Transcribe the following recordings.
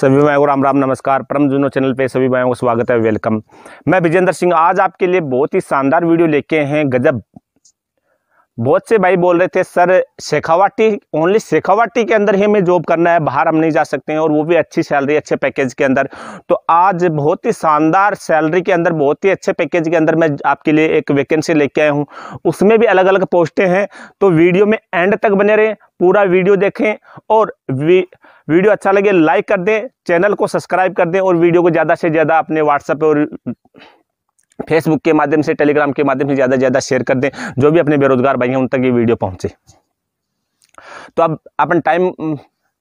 सभी भाइयों को राम राम नमस्कार परम जुनो चैनल पे सभी भाइयों को स्वागत है वेलकम मैं विजेंद्र सिंह आज आपके लिए बहुत ही शानदार वीडियो लेके हैं गजब बहुत से भाई बोल रहे थे सर शेखावाटी ओनली शेखावाटी के अंदर ही हमें जॉब करना है बाहर हम नहीं जा सकते हैं और वो भी अच्छी सैलरी अच्छे पैकेज के अंदर तो आज बहुत ही शानदार सैलरी के अंदर बहुत ही अच्छे पैकेज के अंदर मैं आपके लिए एक वैकेंसी लेके आया हूँ उसमें भी अलग अलग पोस्टें हैं तो वीडियो में एंड तक बने रहें पूरा वीडियो देखें और वी, वीडियो अच्छा लगे लाइक कर दें चैनल को सब्सक्राइब कर दें और वीडियो को ज़्यादा से ज़्यादा अपने व्हाट्सएप और फेसबुक के माध्यम से टेलीग्राम के माध्यम से ज़्यादा से ज़्यादा शेयर कर दें जो भी अपने बेरोजगार भाई हैं उन तक ये वीडियो पहुँचे तो अब अपन टाइम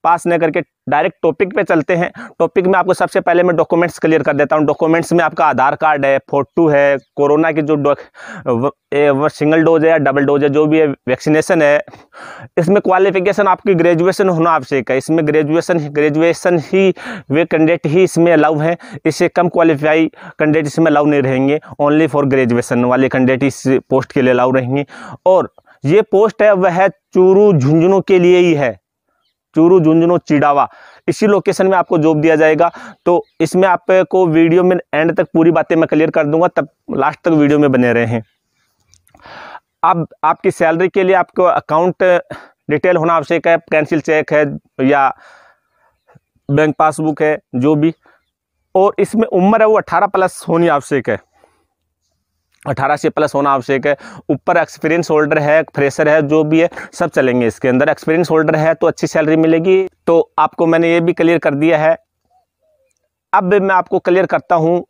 पास न करके डायरेक्ट टॉपिक पे चलते हैं टॉपिक में आपको सबसे पहले मैं डॉक्यूमेंट्स क्लियर कर देता हूँ डॉक्यूमेंट्स में आपका आधार कार्ड है फोटो है कोरोना की जो व, ए, सिंगल डोज है या डबल डोज है जो भी है वैक्सीनेशन है इसमें क्वालिफिकेशन आपकी ग्रेजुएशन होना आवश्यक है इसमें ग्रेजुएशन ग्रेजुएशन ही वे कैंडिडेट ही इसमें अलाउ हैं इससे कम क्वालिफाई कैंडिडेट इसमें अलाउ नहीं रहेंगे ओनली फॉर ग्रेजुएसन वाले कैंडिडेट इस पोस्ट के लिए अलाउ रहेंगे और ये पोस्ट है वह चूरू झुंझुनू के लिए ही है चूरू झुंझुनू चिड़ावा इसी लोकेशन में आपको जॉब दिया जाएगा तो इसमें आपको वीडियो में एंड तक पूरी बातें मैं क्लियर कर दूंगा तब लास्ट तक वीडियो में बने रहे हैं आप आपकी सैलरी के लिए आपको अकाउंट डिटेल होना आवश्यक है कैंसिल चेक है या बैंक पासबुक है जो भी और इसमें उम्र है वो अट्ठारह प्लस होनी आवश्यक है अठारह से प्लस होना आवश्यक है ऊपर एक्सपीरियंस होल्डर है फ्रेशर है जो भी है सब चलेंगे इसके अंदर एक्सपीरियंस होल्डर है तो अच्छी सैलरी मिलेगी तो आपको मैंने ये भी क्लियर कर दिया है अब मैं आपको क्लियर करता हूँ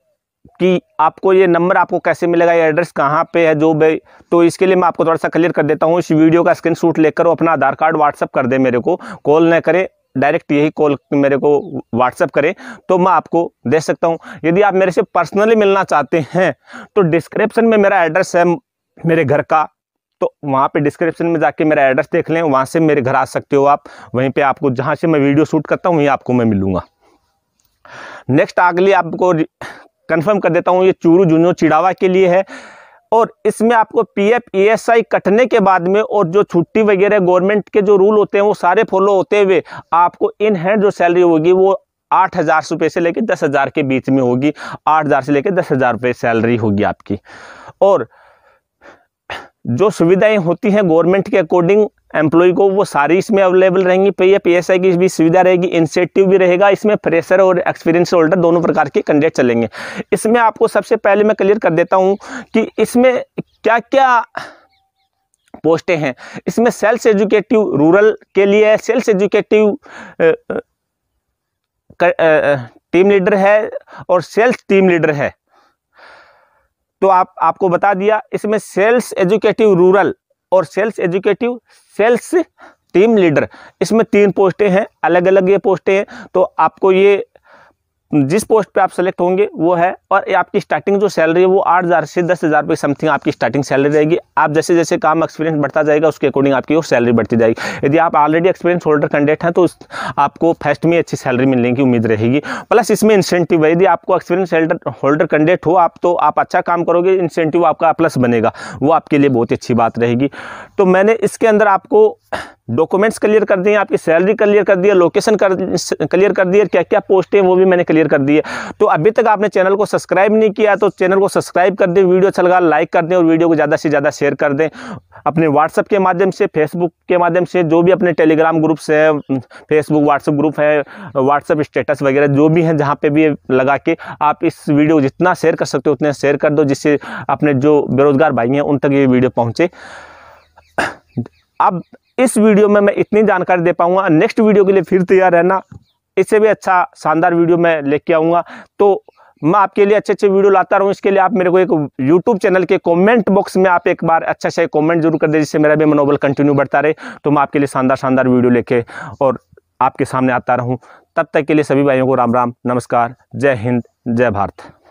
कि आपको ये नंबर आपको कैसे मिलेगा ये एड्रेस कहाँ पे है जो भाई तो इसके लिए मैं आपको थोड़ा सा क्लियर कर देता हूँ इस वीडियो का शूट लेकर अपना आधार कार्ड व्हाट्सअप कर दे मेरे को कॉल न करें डायरेक्ट यही कॉल मेरे को व्हाट्सअप करें तो मैं आपको दे सकता हूँ यदि आप मेरे से पर्सनली मिलना चाहते हैं तो डिस्क्रिप्शन में मेरा एड्रेस है मेरे घर का तो वहां पे डिस्क्रिप्शन में जाके मेरा एड्रेस देख लें वहां से मेरे घर आ सकते हो आप वहीं पे आपको जहां से मैं वीडियो शूट करता हूँ वहीं आपको मैं मिलूंगा नेक्स्ट अगली आपको कन्फर्म कर देता हूँ ये चूरू जूनियो चिड़ावा के लिए है और इसमें आपको पीएफ ईएसआई e कटने के बाद में और जो छुट्टी वगैरह गवर्नमेंट के जो रूल होते हैं वो सारे फॉलो होते हुए आपको इन हैंड जो सैलरी होगी वो आठ हज़ार रुपये से लेकर दस हज़ार के बीच में होगी आठ हज़ार से लेकर दस हज़ार रुपये सैलरी होगी आपकी और जो सुविधाएं होती हैं गवर्नमेंट के अकॉर्डिंग एम्प्लॉय को वो सारी इसमें अवेलेबल रहेंगी पे पी पी की भी सुविधा रहेगी इंसेंटिव भी रहेगा इसमें फ्रेशर और एक्सपीरियंस होल्डर दोनों प्रकार के कैंडिडेट चलेंगे इसमें आपको सबसे पहले मैं क्लियर कर देता हूँ कि इसमें क्या क्या पोस्टें हैं इसमें सेल्स एजुकेटिव रूरल के लिए सेल्स एजुकेटिव टीम लीडर है और सेल्स टीम लीडर है तो आप आपको बता दिया इसमें सेल्स एजुकेटिव रूरल और sales executive sales team leader इसमें तीन पोस्टें हैं अलग अलग ये पोस्टें हैं तो आपको ये जिस पोस्ट पे आप सेलेक्ट होंगे वो है और आपकी स्टार्टिंग जो सैलरी है वो आठ हज़ार से दस हज़ार रुपये समथिंग आपकी स्टार्टिंग सैलरी रहेगी आप जैसे जैसे काम एक्सपीरियंस बढ़ता जाएगा उसके अकॉर्डिंग आपकी वो सैलरी बढ़ती जाएगी यदि आप ऑलरेडी एक्सपीरियंस होल्डर कैंडिडेट हैं तो आपको फर्स्ट में अच्छी सैलरी मिलने की उम्मीद रहेगी प्लस इसमें इंसेंटिव है यदि आपको एक्सपीरियंस होल्डर कैंडिडेट हो आप तो आप अच्छा काम करोगे इंसेंटिव आपका प्लस बनेगा वो आपके लिए बहुत ही अच्छी बात रहेगी तो मैंने इसके अंदर आपको डॉक्यूमेंट्स क्लियर कर दिए आपकी सैलरी क्लियर कर दी है लोकेशन कर क्लियर कर दी है क्या क्या पोस्ट है वो भी मैंने क्लियर कर दी है तो अभी तक आपने चैनल को सब्सक्राइब नहीं किया तो चैनल को सब्सक्राइब कर दें वीडियो अच्छा लगा लाइक कर दें और वीडियो को ज़्यादा से ज़्यादा शेयर कर दें अपने व्हाट्सअप के माध्यम से फेसबुक के माध्यम से जो भी अपने टेलीग्राम ग्रुप्स हैं फेसबुक व्हाट्सअप ग्रुप है व्हाट्सअप स्टेटस वगैरह जो भी हैं जहाँ पर भी लगा के आप इस वीडियो को जितना शेयर कर सकते हो उतना शेयर कर दो जिससे अपने जो बेरोज़गार भाई हैं उन तक ये वीडियो पहुँचे अब इस वीडियो में मैं इतनी जानकारी दे पाऊंगा नेक्स्ट वीडियो के लिए फिर तैयार रहना इससे भी अच्छा शानदार वीडियो मैं लेके आऊँगा तो मैं आपके लिए अच्छे अच्छे वीडियो लाता रहूँ इसके लिए आप मेरे को एक यूट्यूब चैनल के कमेंट बॉक्स में आप एक बार अच्छा अच्छा कमेंट जरूर कर दे जिससे मेरा भी मनोबल कंटिन्यू बढ़ता रहे तो मैं आपके लिए शानदार शानदार वीडियो लेके और आपके सामने आता रहूँ तब तक के लिए सभी भाइयों को राम राम नमस्कार जय हिंद जय भारत